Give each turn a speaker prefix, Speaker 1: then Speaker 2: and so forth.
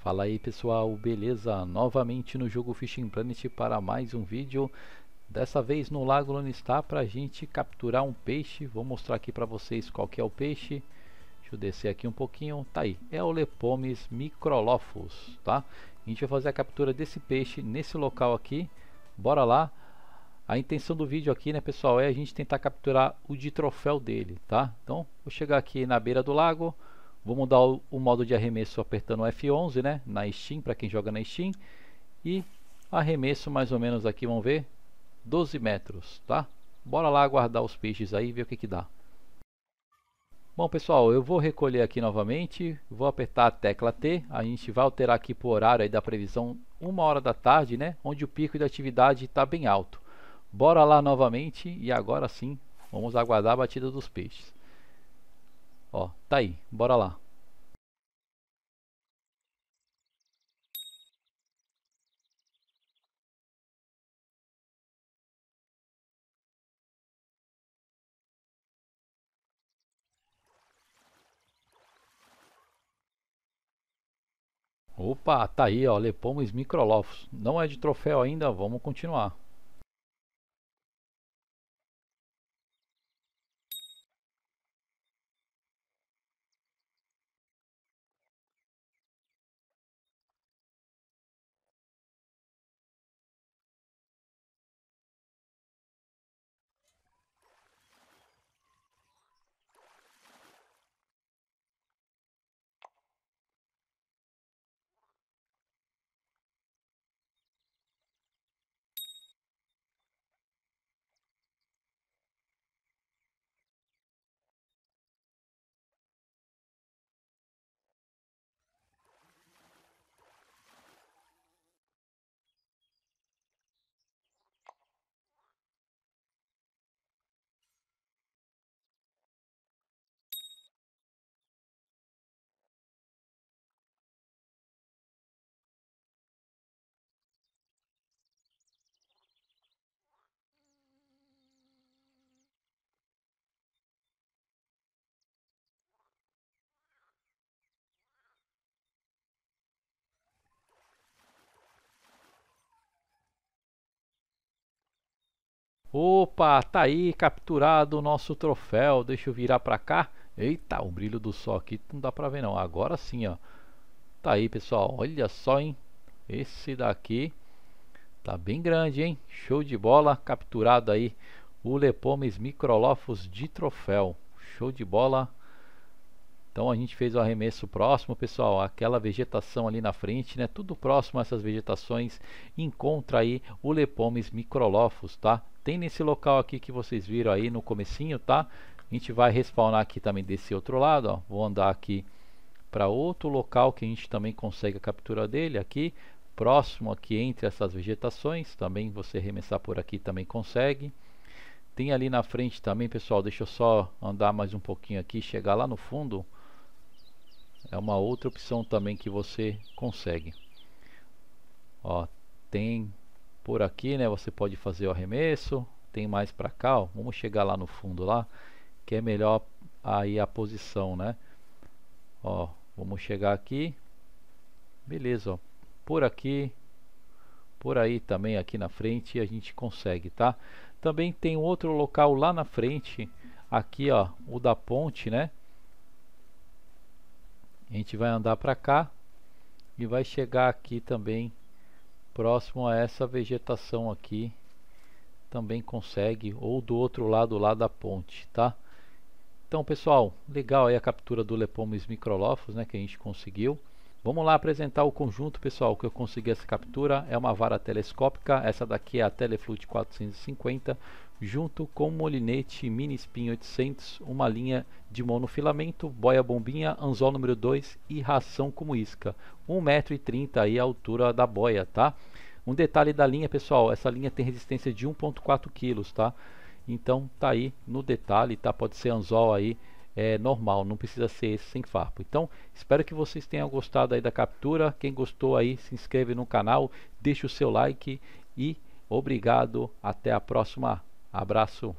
Speaker 1: Fala aí pessoal, beleza? Novamente no jogo Fishing Planet para mais um vídeo Dessa vez no lago onde está para a gente capturar um peixe Vou mostrar aqui para vocês qual que é o peixe Deixa eu descer aqui um pouquinho Tá aí, é o Lepomes microlophus, tá? A gente vai fazer a captura desse peixe nesse local aqui Bora lá a intenção do vídeo aqui, né, pessoal, é a gente tentar capturar o de troféu dele, tá? Então, vou chegar aqui na beira do lago, Vou mudar o, o modo de arremesso apertando F11, né? Na Steam, para quem joga na Steam. E arremesso mais ou menos aqui, vamos ver, 12 metros, tá? Bora lá aguardar os peixes aí e ver o que que dá. Bom pessoal, eu vou recolher aqui novamente, vou apertar a tecla T, a gente vai alterar aqui para o horário aí da previsão 1 hora da tarde, né? Onde o pico de atividade está bem alto. Bora lá novamente e agora sim, vamos aguardar a batida dos peixes. Ó, tá aí, bora lá. Opa, tá aí, ó, Lepomus microlofos. Não é de troféu ainda, vamos continuar. Opa, tá aí capturado o nosso troféu. Deixa eu virar para cá. Eita, o brilho do sol aqui não dá para ver não. Agora sim, ó. Tá aí, pessoal. Olha só, hein? Esse daqui tá bem grande, hein? Show de bola. Capturado aí o Lepomes Microlophus de troféu. Show de bola. Então a gente fez o arremesso próximo, pessoal, aquela vegetação ali na frente, né? Tudo próximo a essas vegetações, encontra aí o Lepomes microlófos, tá? Tem nesse local aqui que vocês viram aí no comecinho, tá? A gente vai respawnar aqui também desse outro lado, ó. Vou andar aqui para outro local que a gente também consegue a captura dele aqui, próximo aqui entre essas vegetações, também você arremessar por aqui também consegue. Tem ali na frente também, pessoal, deixa eu só andar mais um pouquinho aqui, chegar lá no fundo é uma outra opção também que você consegue ó tem por aqui né você pode fazer o arremesso tem mais para cá ó, vamos chegar lá no fundo lá que é melhor aí a posição né ó vamos chegar aqui beleza ó, por aqui por aí também aqui na frente a gente consegue tá também tem outro local lá na frente aqui ó o da ponte né a gente vai andar para cá e vai chegar aqui também próximo a essa vegetação aqui também consegue ou do outro lado lá da ponte, tá? Então, pessoal, legal aí a captura do Lepomis microlófos né, que a gente conseguiu. Vamos lá apresentar o conjunto, pessoal, que eu consegui essa captura. É uma vara telescópica, essa daqui é a Teleflute 450, junto com molinete mini spin 800, uma linha de monofilamento, boia bombinha, anzol número 2 e ração como isca. 1,30m aí a altura da boia, tá? Um detalhe da linha, pessoal, essa linha tem resistência de 1.4 kg, tá? Então tá aí no detalhe, tá? Pode ser anzol aí é normal, não precisa ser esse sem farpo. Então, espero que vocês tenham gostado aí da captura. Quem gostou aí, se inscreve no canal, deixa o seu like e obrigado, até a próxima. Abraço.